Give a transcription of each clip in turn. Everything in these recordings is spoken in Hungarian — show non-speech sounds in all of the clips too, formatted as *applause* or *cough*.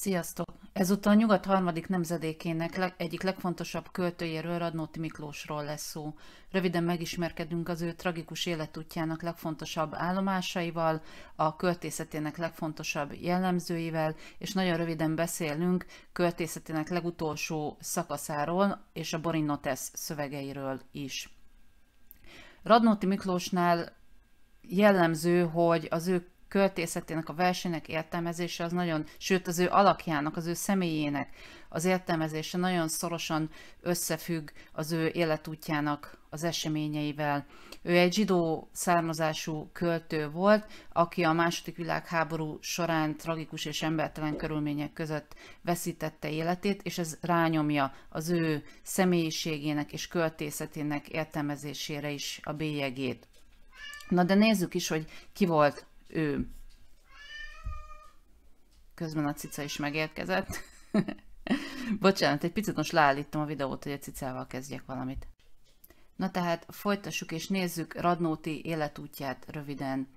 Sziasztok! Ezúttal a Nyugat harmadik nemzedékének leg, egyik legfontosabb költőjéről Radnóti Miklósról lesz szó. Röviden megismerkedünk az ő tragikus életútjának legfontosabb állomásaival, a költészetének legfontosabb jellemzőivel, és nagyon röviden beszélünk költészetének legutolsó szakaszáról és a Borinotesz szövegeiről is. Radnóti Miklósnál jellemző, hogy az ő költészetének, a versenynek értelmezése az nagyon, sőt az ő alakjának, az ő személyének az értelmezése nagyon szorosan összefügg az ő életútjának az eseményeivel. Ő egy zsidó származású költő volt, aki a második világháború során tragikus és embertelen körülmények között veszítette életét, és ez rányomja az ő személyiségének és költészetének értelmezésére is a bélyegét. Na de nézzük is, hogy ki volt ő. Közben a cica is megérkezett. *laughs* Bocsánat, egy picit most leállítom a videót, hogy a cicával kezdjek valamit. Na tehát folytassuk és nézzük Radnóti életútját röviden.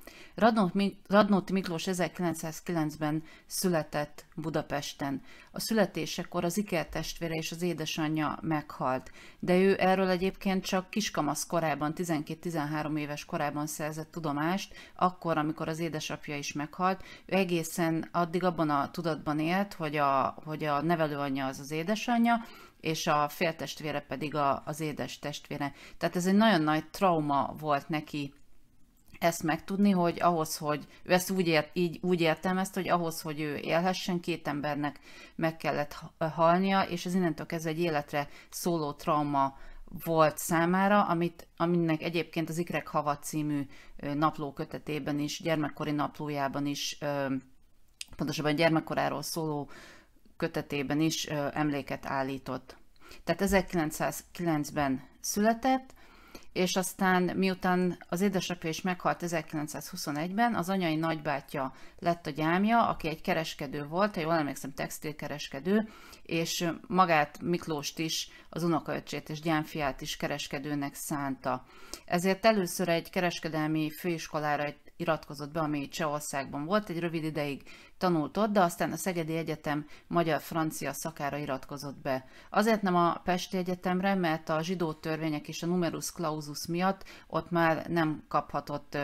Radnóti Miklós 1909-ben született Budapesten. A születésekor az ikertestvére és az édesanyja meghalt, de ő erről egyébként csak kiskamasz korában, 12-13 éves korában szerzett tudomást, akkor, amikor az édesapja is meghalt. Ő egészen addig abban a tudatban élt, hogy a, hogy a nevelőanyja az az édesanyja, és a féltestvére pedig a, az édes testvére. Tehát ez egy nagyon nagy trauma volt neki ezt megtudni, hogy ahhoz, hogy ő ezt úgy, ért, így, úgy értelmezte, hogy ahhoz, hogy ő élhessen, két embernek meg kellett halnia, és ez innentől kezdve egy életre szóló trauma volt számára, amit, aminek egyébként az Ikrek Hava című napló kötetében is, gyermekkori naplójában is, pontosabban gyermekkoráról szóló kötetében is emléket állított. Tehát 1909-ben született, és aztán miután az édesapja is meghalt 1921-ben, az anyai nagybátyja lett a gyámja, aki egy kereskedő volt, ha jól emlékszem, textilkereskedő, és magát Miklóst is, az unokaöcsét és gyámfiát is kereskedőnek szánta. Ezért először egy kereskedelmi főiskolára, egy iratkozott be, ami Csehországban volt, egy rövid ideig tanult ott, de aztán a Szegedi Egyetem magyar-francia szakára iratkozott be. Azért nem a Pesti Egyetemre, mert a zsidó törvények és a numerus clausus miatt ott már nem kaphatott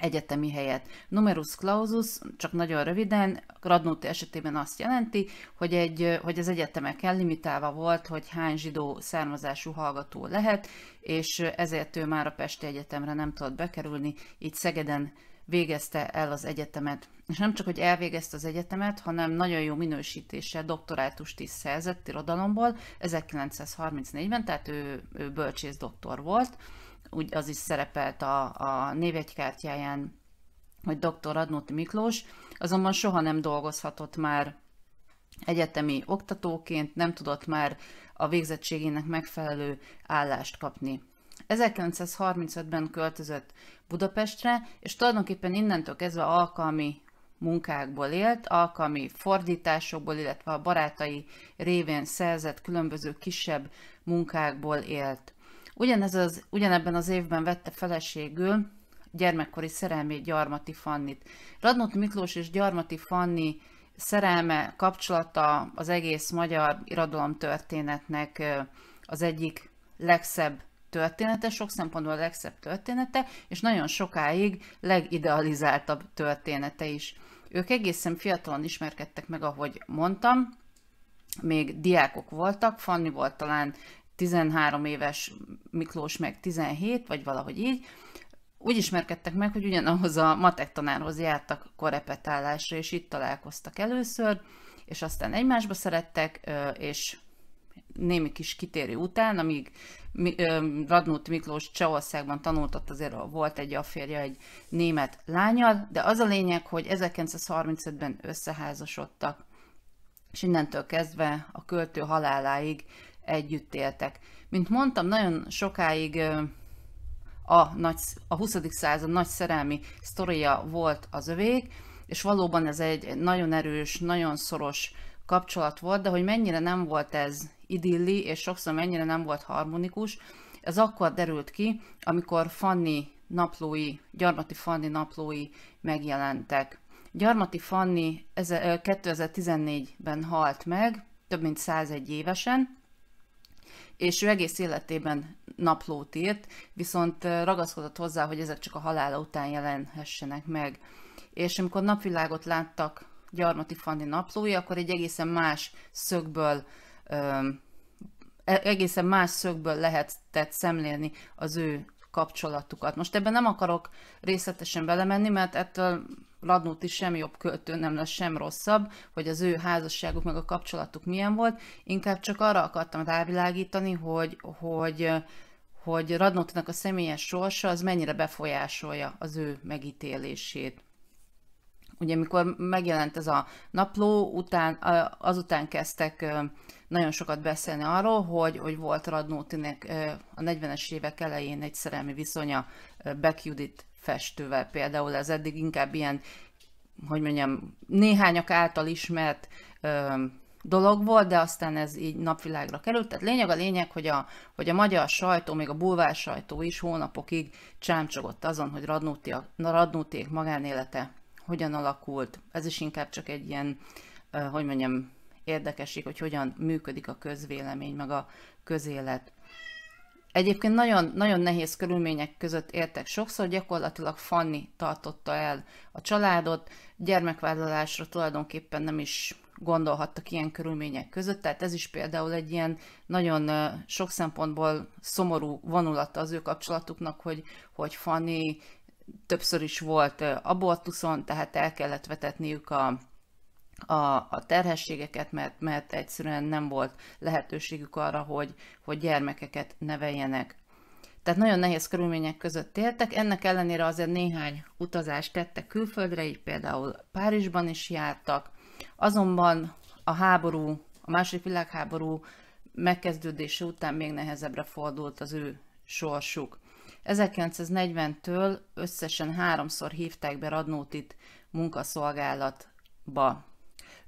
egyetemi helyet. Numerus clausus, csak nagyon röviden, Radnóti esetében azt jelenti, hogy, egy, hogy az egyetemeken limitálva volt, hogy hány zsidó származású hallgató lehet, és ezért ő már a Pesti Egyetemre nem tudott bekerülni, így Szegeden végezte el az egyetemet. És nem csak, hogy elvégezte az egyetemet, hanem nagyon jó minősítéssel doktorátust is szerzett irodalomból 1934-ben, tehát ő, ő bölcsész doktor volt, úgy az is szerepelt a, a névjegykártyáján, hogy dr. Adnóti Miklós, azonban soha nem dolgozhatott már egyetemi oktatóként, nem tudott már a végzettségének megfelelő állást kapni. 1935-ben költözött Budapestre, és tulajdonképpen innentől kezdve alkalmi munkákból élt, alkalmi fordításokból, illetve a barátai révén szerzett különböző kisebb munkákból élt. Ugyanez az, ugyanebben az évben vette feleségül gyermekkori szerelmét Gyarmati Fannit. Radnóti Miklós és Gyarmati Fanni szerelme, kapcsolata az egész magyar irodalom történetnek az egyik legszebb története, sok szempontból a legszebb története, és nagyon sokáig legidealizáltabb története is. Ők egészen fiatalon ismerkedtek meg, ahogy mondtam, még diákok voltak, Fanni volt talán 13 éves Miklós meg 17, vagy valahogy így, úgy ismerkedtek meg, hogy ugyanahoz a matek tanárhoz jártak korepetálásra, és itt találkoztak először, és aztán egymásba szerettek, és némi kis kitérő után, amíg Radnóti Miklós Csehországban tanult, ott azért volt egy afférje egy német lányal, de az a lényeg, hogy 1935-ben összeházasodtak, és innentől kezdve a költő haláláig együtt éltek. Mint mondtam, nagyon sokáig a, nagy, a 20. század nagy szerelmi sztoria volt az övék, és valóban ez egy nagyon erős, nagyon szoros kapcsolat volt, de hogy mennyire nem volt ez idilli, és sokszor mennyire nem volt harmonikus, ez akkor derült ki, amikor Fanni naplói, gyarmati Fanni naplói megjelentek. Gyarmati Fanni 2014-ben halt meg, több mint 101 évesen, és ő egész életében naplót írt, viszont ragaszkodott hozzá, hogy ezek csak a halála után jelenhessenek meg. És amikor napvilágot láttak Gyarmati Fanni naplói, akkor egy egészen más szögből e-, egészen más szögből lehetett szemlélni az ő kapcsolatukat. Most ebben nem akarok részletesen belemenni, mert ettől Radnóti sem jobb költő nem lesz, sem rosszabb, hogy az ő házasságuk meg a kapcsolatuk milyen volt. Inkább csak arra akartam rávilágítani, hogy, hogy, hogy Radnótinak a személyes sorsa az mennyire befolyásolja az ő megítélését. Ugye mikor megjelent ez a napló, után, azután kezdtek nagyon sokat beszélni arról, hogy, hogy volt Radnótinek a 40-es évek elején egy szerelmi viszonya Beck Judith festővel például, ez eddig inkább ilyen, hogy mondjam, néhányak által ismert ö, dolog volt, de aztán ez így napvilágra került. Tehát lényeg a lényeg, hogy a, hogy a magyar sajtó, még a bulvár sajtó is hónapokig csámcsogott azon, hogy Radnóti, Radnótiék magánélete hogyan alakult. Ez is inkább csak egy ilyen, hogy mondjam, érdekesség, hogy hogyan működik a közvélemény, meg a közélet. Egyébként nagyon, nagyon nehéz körülmények között értek. Sokszor gyakorlatilag Fanni tartotta el a családot, gyermekvállalásra tulajdonképpen nem is gondolhattak ilyen körülmények között, tehát ez is például egy ilyen nagyon sok szempontból szomorú vonulata az ő kapcsolatuknak, hogy, hogy Fanni többször is volt abortuszon, tehát el kellett vetetniük a, a, a terhességeket, mert, mert egyszerűen nem volt lehetőségük arra, hogy, hogy gyermekeket neveljenek. Tehát nagyon nehéz körülmények között éltek, ennek ellenére azért néhány utazást tettek külföldre, így például Párizsban is jártak, azonban a háború, a második világháború megkezdődése után még nehezebbre fordult az ő sorsuk. 1940-től összesen háromszor hívták be Radnótit munkaszolgálatba.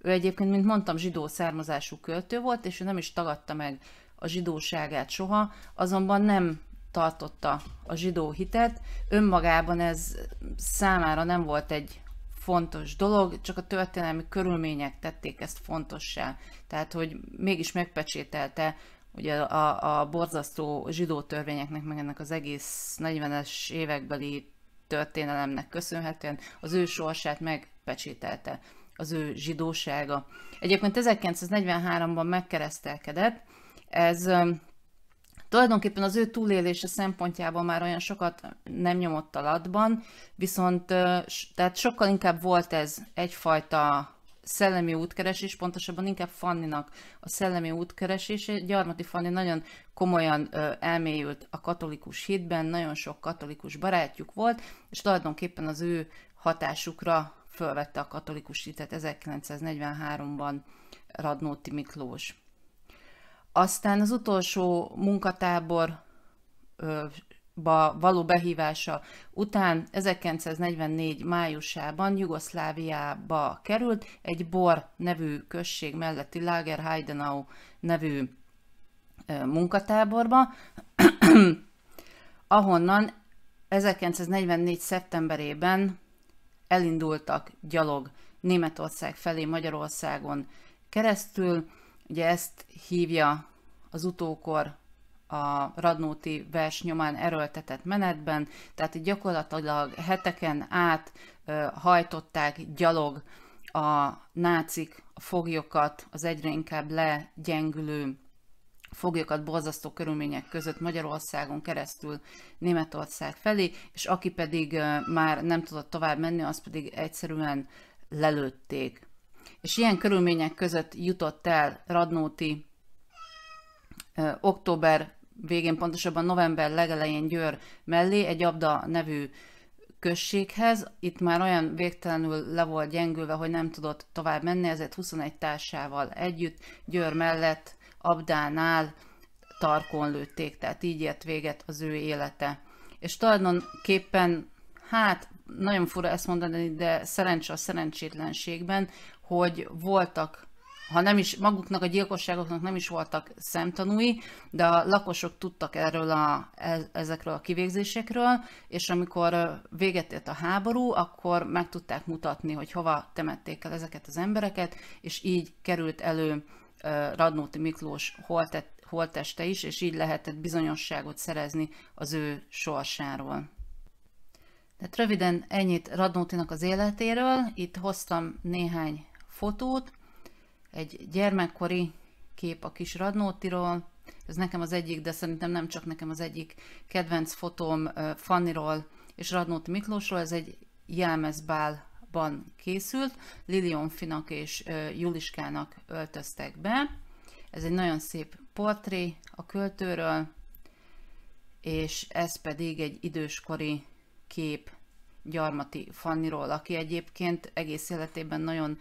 Ő egyébként, mint mondtam, zsidó származású költő volt, és ő nem is tagadta meg a zsidóságát soha, azonban nem tartotta a zsidó hitet. Önmagában ez számára nem volt egy fontos dolog, csak a történelmi körülmények tették ezt fontossá. Tehát, hogy mégis megpecsételte ugye a, a borzasztó zsidó törvényeknek, meg ennek az egész 40-es évekbeli történelemnek köszönhetően az ő sorsát megpecsételte az ő zsidósága. Egyébként 1943-ban megkeresztelkedett, ez tulajdonképpen az ő túlélése szempontjából már olyan sokat nem nyomott alatban, viszont tehát sokkal inkább volt ez egyfajta szellemi útkeresés, pontosabban inkább Fanninak a szellemi útkeresése. Gyarmati Fanni nagyon komolyan elmélyült a katolikus hitben, nagyon sok katolikus barátjuk volt, és tulajdonképpen az ő hatásukra fölvette a katolikus hitet 1943-ban Radnóti Miklós. Aztán az utolsó munkatáborba való behívása után 1944. májusában Jugoszláviába került, egy Bor nevű község melletti Heidenau nevű munkatáborba, *clears throat* ahonnan 1944. szeptemberében elindultak gyalog Németország felé Magyarországon keresztül. Ugye ezt hívja az utókor a Radnóti vers nyomán erőltetett menetben, tehát gyakorlatilag heteken át hajtották gyalog a nácik a foglyokat, az egyre inkább legyengülő foglyokat borzasztó körülmények között Magyarországon keresztül Németország felé, és aki pedig már nem tudott tovább menni, az pedig egyszerűen lelőtték. És ilyen körülmények között jutott el Radnóti október végén, pontosabban november legelején Győr mellé egy Abda nevű községhez. Itt már olyan végtelenül le volt gyengülve, hogy nem tudott tovább menni, ezért 21 társával együtt Győr mellett Abdánál tarkon lőtték, tehát így ért véget az ő élete. És tulajdonképpen, hát nagyon fura ezt mondani, de szerencsé a szerencsétlenségben, hogy voltak ha nem is maguknak a gyilkosságoknak nem is voltak szemtanúi, de a lakosok tudtak erről a, e, ezekről a kivégzésekről, és amikor véget ért a háború, akkor meg tudták mutatni, hogy hova temették el ezeket az embereket, és így került elő Radnóti Miklós holtet, holteste is, és így lehetett bizonyosságot szerezni az ő sorsáról. Tehát röviden ennyit Radnótinak az életéről. Itt hoztam néhány fotót. Egy gyermekkori kép a kis Radnótiról. Ez nekem az egyik, de szerintem nem csak nekem az egyik kedvenc fotóm Fanniról és Radnóti Miklósról. Ez egy jelmezbál ban készült, Finak és Juliskának öltöztek be. Ez egy nagyon szép portré a költőről, és ez pedig egy időskori kép Gyarmati Fanniról, aki egyébként egész életében nagyon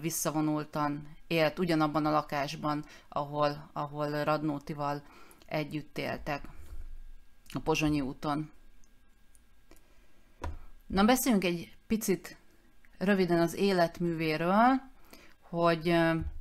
visszavonultan élt, ugyanabban a lakásban, ahol, ahol Radnótival együtt éltek a Pozsonyi úton. Na beszéljünk egy picit röviden az életművéről, hogy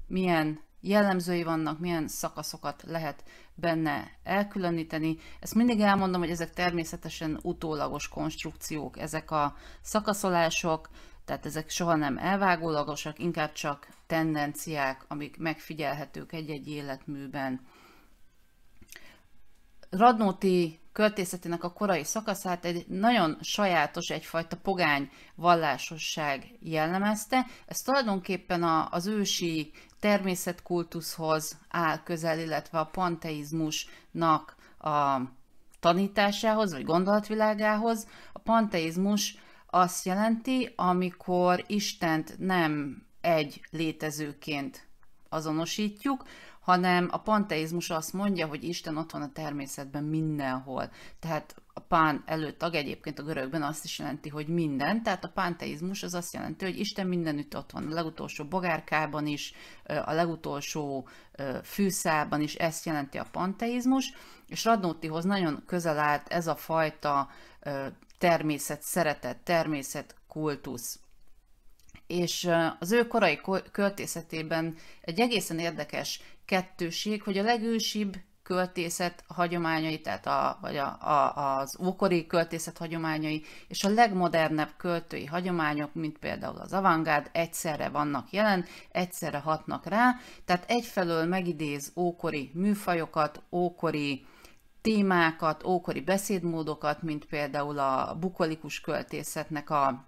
milyen jellemzői vannak, milyen szakaszokat lehet benne elkülöníteni. Ezt mindig elmondom, hogy ezek természetesen utólagos konstrukciók, ezek a szakaszolások, tehát ezek soha nem elvágólagosak, inkább csak tendenciák, amik megfigyelhetők egy-egy életműben. Radnóti költészetének a korai szakaszát egy nagyon sajátos, egyfajta pogány vallásosság jellemezte. Ez tulajdonképpen a, az ősi természetkultuszhoz áll közel, illetve a panteizmusnak a tanításához, vagy gondolatvilágához. A panteizmus azt jelenti, amikor Istent nem egy létezőként azonosítjuk, hanem a panteizmus azt mondja, hogy Isten ott van a természetben mindenhol. Tehát a pán előttag egyébként a görögben azt is jelenti, hogy minden, tehát a panteizmus az azt jelenti, hogy Isten mindenütt ott van, a legutolsó bogárkában is, a legutolsó fűszában is, ezt jelenti a panteizmus, és Radnótihoz nagyon közel állt ez a fajta természet szeretet, természet kultusz és az ő korai költészetében egy egészen érdekes kettőség, hogy a legősibb költészet hagyományai, tehát a, vagy a, a, az ókori költészet hagyományai, és a legmodernebb költői hagyományok, mint például az avantgárd, egyszerre vannak jelen, egyszerre hatnak rá, tehát egyfelől megidéz ókori műfajokat, ókori témákat, ókori beszédmódokat, mint például a bukolikus költészetnek a,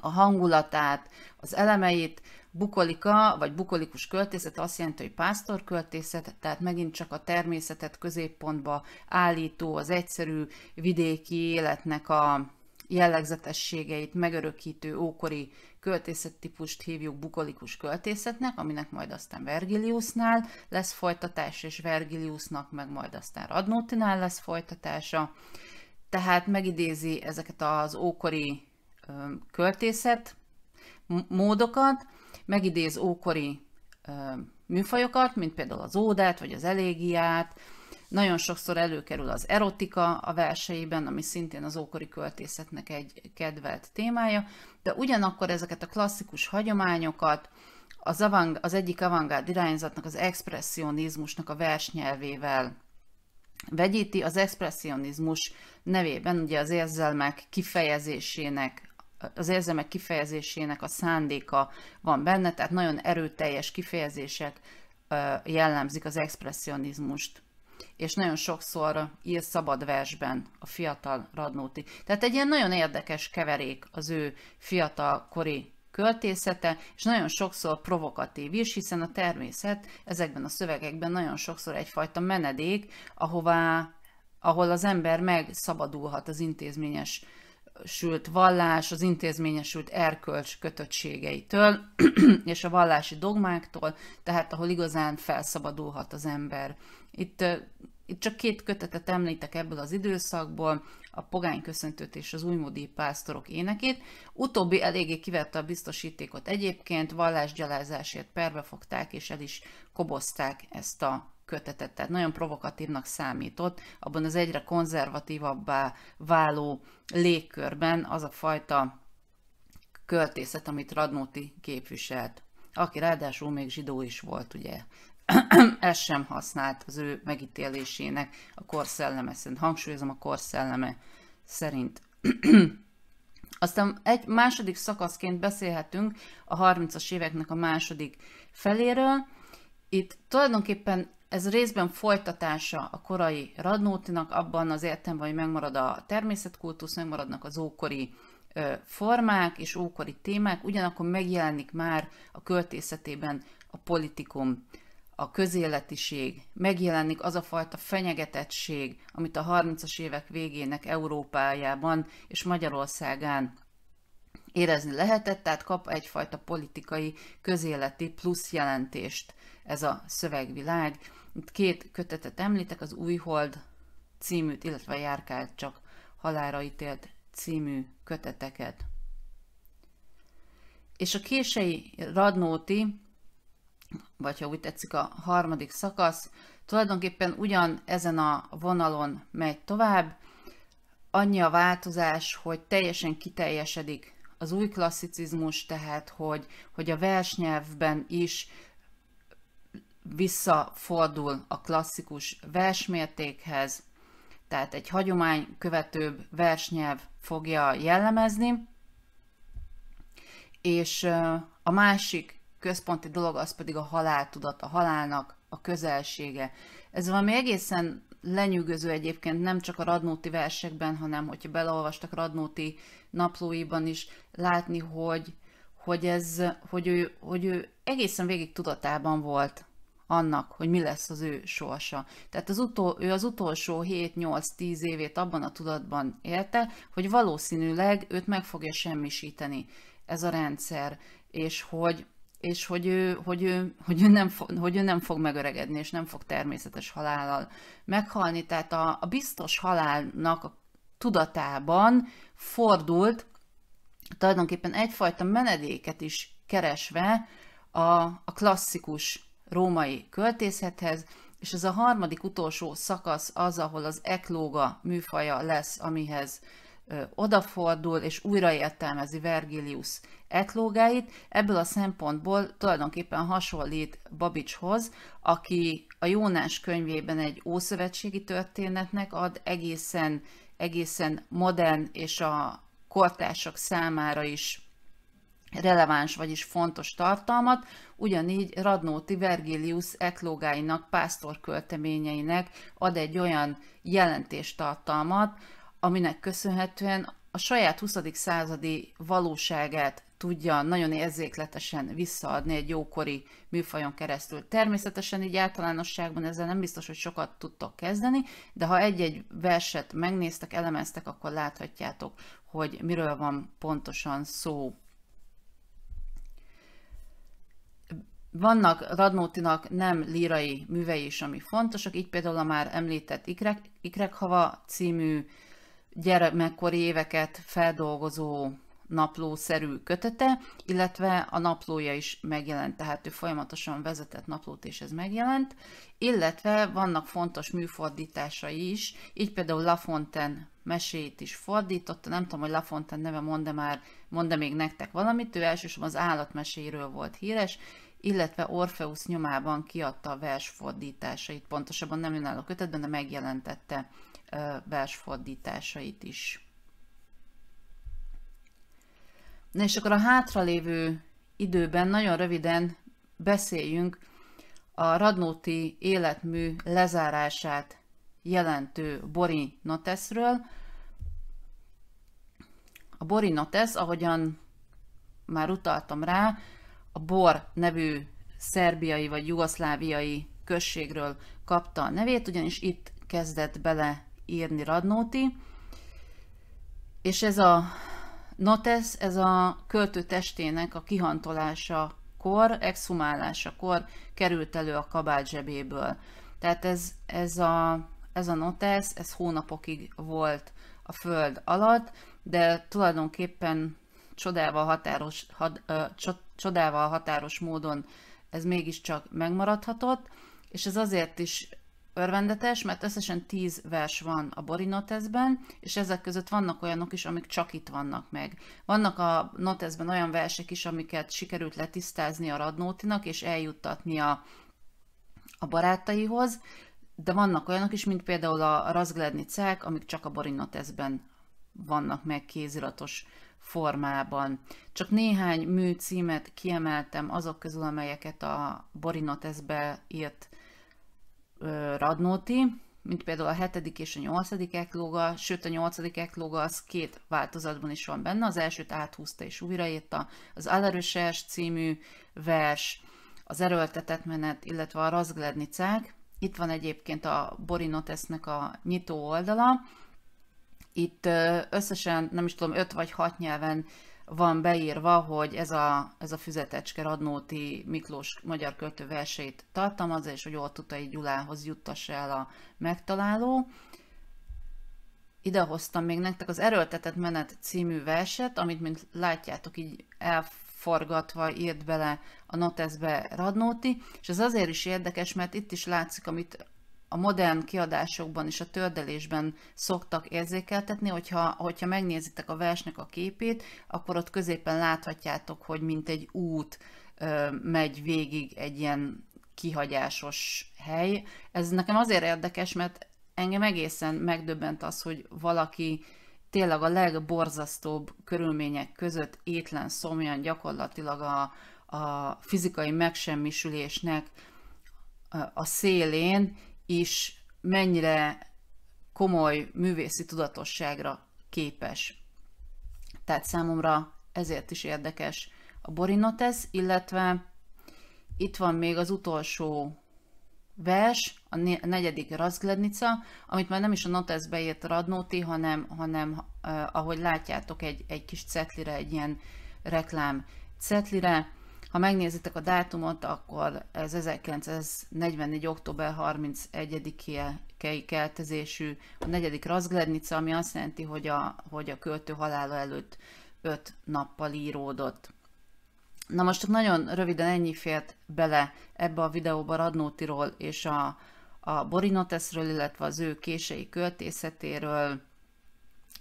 a hangulatát, az elemeit, Bukolika, vagy bukolikus költészet azt jelenti, hogy pásztorköltészet, tehát megint csak a természetet középpontba állító, az egyszerű vidéki életnek a jellegzetességeit megörökítő ókori költészettípust hívjuk bukolikus költészetnek, aminek majd aztán Vergiliusnál lesz folytatás, és Vergiliusnak meg majd aztán Radnótinál lesz folytatása. Tehát megidézi ezeket az ókori költészet módokat, megidéz ókori műfajokat, mint például az ódát vagy az elégiát, nagyon sokszor előkerül az erotika a verseiben, ami szintén az ókori költészetnek egy kedvelt témája, de ugyanakkor ezeket a klasszikus hagyományokat az, avang, az egyik avantgárd irányzatnak, az expressionizmusnak a versnyelvével vegyíti. Az expressionizmus nevében ugye az érzelmek kifejezésének az érzemek kifejezésének a szándéka van benne, tehát nagyon erőteljes kifejezések jellemzik az expressionizmust és nagyon sokszor ír szabad versben a fiatal Radnóti. Tehát egy ilyen nagyon érdekes keverék az ő fiatal kori költészete, és nagyon sokszor provokatív is, hiszen a természet ezekben a szövegekben nagyon sokszor egyfajta menedék, ahová, ahol az ember megszabadulhat az intézményes sült vallás, az intézményesült erkölcs kötöttségeitől *clears throat* és a vallási dogmáktól, tehát ahol igazán felszabadulhat az ember. Itt, itt csak két kötetet említek ebből az időszakból, a Pogány köszöntőt és az újmódi pásztorok énekét. Utóbbi eléggé kivette a biztosítékot egyébként, vallásgyalázásért perbe fogták és el is kobozták ezt a kötetet, tehát nagyon provokatívnak számított, abban az egyre konzervatívabbá váló légkörben az a fajta költészet, amit Radnóti képviselt, aki ráadásul még zsidó is volt, ugye. *clears throat* Ez sem használt az ő megítélésének a korszelleme szerint. Hangsúlyozom a korszelleme szerint. *clears throat* Aztán egy második szakaszként beszélhetünk a 30-as éveknek a második feléről. Itt tulajdonképpen ez részben folytatása a korai radnótinak, abban az értelemben, hogy megmarad a természetkultusz, megmaradnak az ókori formák és ókori témák, ugyanakkor megjelenik már a költészetében a politikum, a közéletiség, megjelenik az a fajta fenyegetettség, amit a 30-as évek végének Európájában és Magyarországán érezni lehetett, tehát kap egyfajta politikai, közéleti plusz jelentést ez a szövegvilág. Itt két kötetet említek, az Újhold címűt, illetve járkált csak halára ítélt című köteteket. És a kései Radnóti, vagy ha úgy tetszik a harmadik szakasz, tulajdonképpen ugyan ezen a vonalon megy tovább, annyi a változás, hogy teljesen kiteljesedik az új klasszicizmus, tehát hogy, hogy a versnyelvben is visszafordul a klasszikus versmértékhez, tehát egy hagyomány követőbb versnyelv fogja jellemezni, és a másik központi dolog az pedig a haláltudat, a halálnak a közelsége. Ez valami egészen lenyűgöző egyébként nem csak a Radnóti versekben, hanem hogyha beleolvastak Radnóti naplóiban is látni, hogy, hogy, ez, hogy, ő, hogy ő egészen végig tudatában volt annak, hogy mi lesz az ő sorsa. Tehát az utol, ő az utolsó 7-8-10 évét abban a tudatban élte, hogy valószínűleg őt meg fogja semmisíteni ez a rendszer, és hogy és hogy ő, hogy, ő, hogy, ő nem hogy ő nem fog megöregedni, és nem fog természetes halállal meghalni. Tehát a, a biztos halálnak a tudatában fordult tulajdonképpen egyfajta menedéket is keresve a, a klasszikus római költészethez, és ez a harmadik utolsó szakasz az, ahol az eklóga műfaja lesz, amihez odafordul és újraértelmezi Vergilius eklógáit. Ebből a szempontból tulajdonképpen hasonlít Babicshoz, aki a Jónás könyvében egy ószövetségi történetnek ad egészen, egészen modern és a kortársak számára is releváns, vagyis fontos tartalmat, ugyanígy Radnóti Vergilius eklógáinak, pásztorkölteményeinek ad egy olyan jelentéstartalmat, aminek köszönhetően a saját 20. századi valóságát tudja nagyon érzékletesen visszaadni egy jókori műfajon keresztül. Természetesen így általánosságban ezzel nem biztos, hogy sokat tudtok kezdeni, de ha egy-egy verset megnéztek, elemeztek, akkor láthatjátok, hogy miről van pontosan szó. Vannak Radnótinak nem lírai művei is, ami fontosak, így például a már említett Ikrek, Ikrekhava című gyermekkori éveket feldolgozó naplószerű kötete, illetve a naplója is megjelent, tehát ő folyamatosan vezetett naplót, és ez megjelent, illetve vannak fontos műfordításai is, így például Fontaine mesét is fordította, nem tudom, hogy Fontaine neve mond-e már, mond -e még nektek valamit, ő elsősorban az állatmeséről volt híres, illetve Orfeusz nyomában kiadta a versfordításait, pontosabban nem a kötetben, de megjelentette versfordításait is. Na és akkor a hátralévő időben nagyon röviden beszéljünk a Radnóti életmű lezárását jelentő Bori Notesről. A Bori Notes, ahogyan már utaltam rá, a Bor nevű szerbiai vagy jugoszláviai községről kapta a nevét, ugyanis itt kezdett bele írni Radnóti, és ez a Notes, ez a költő testének a kihantolása kor, exhumálásakor került elő a kabát zsebéből. Tehát ez, ez, a, ez a Notes, ez hónapokig volt a föld alatt, de tulajdonképpen csodával határos, had, ö, csodával határos módon ez mégiscsak megmaradhatott, és ez azért is örvendetes, mert összesen 10 vers van a Bori Notesben, és ezek között vannak olyanok is, amik csak itt vannak meg. Vannak a Notesben olyan versek is, amiket sikerült letisztázni a Radnótinak, és eljuttatni a, a barátaihoz, de vannak olyanok is, mint például a Razglednicák, amik csak a Bori Notesben vannak meg kéziratos formában. Csak néhány műcímet kiemeltem azok közül, amelyeket a Borinoteszbe írt Radnóti, mint például a 7. és a 8. eklóga, sőt a 8. eklóga az két változatban is van benne, az elsőt áthúzta és újraírta, az Alaröses című vers, az erőltetett menet, illetve a Razglednicák, itt van egyébként a Borinotesznek a nyitó oldala, itt összesen, nem is tudom, 5 vagy 6 nyelven van beírva, hogy ez a, ez a füzetecske Radnóti Miklós magyar költő versét tartalmazza, és hogy Oltutai Gyulához juttassa el a megtaláló. Ide hoztam még nektek az Erőltetett menet című verset, amit, mint látjátok, így elforgatva írt bele a noteszbe Radnóti, és ez azért is érdekes, mert itt is látszik, amit a modern kiadásokban és a tördelésben szoktak érzékeltetni, hogyha, hogyha megnézitek a versnek a képét, akkor ott középen láthatjátok, hogy mint egy út ö, megy végig egy ilyen kihagyásos hely. Ez nekem azért érdekes, mert engem egészen megdöbbent az, hogy valaki tényleg a legborzasztóbb körülmények között étlen, szomjan gyakorlatilag a, a fizikai megsemmisülésnek a szélén is mennyire komoly művészi tudatosságra képes. Tehát számomra ezért is érdekes a Borinotes, illetve itt van még az utolsó vers, a negyedik Razglednica, amit már nem is a Notes beírt Radnóti, hanem, hanem ahogy látjátok, egy, egy kis cetlire, egy ilyen reklám cetlire, ha megnézitek a dátumot, akkor ez 1944. október 31-i keltezésű, a negyedik Razglednica, ami azt jelenti, hogy a, hogy a költő halála előtt 5 nappal íródott. Na most nagyon röviden ennyi fért bele ebbe a videóba Radnótiról és a, a Borinoteszről, illetve az ő kései költészetéről.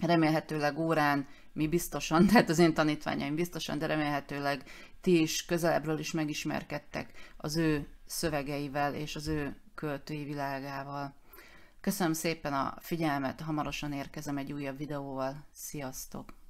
Remélhetőleg órán mi biztosan, *laughs* tehát az én tanítványaim biztosan, de remélhetőleg ti is közelebbről is megismerkedtek az ő szövegeivel és az ő költői világával. Köszönöm szépen a figyelmet, hamarosan érkezem egy újabb videóval. Sziasztok!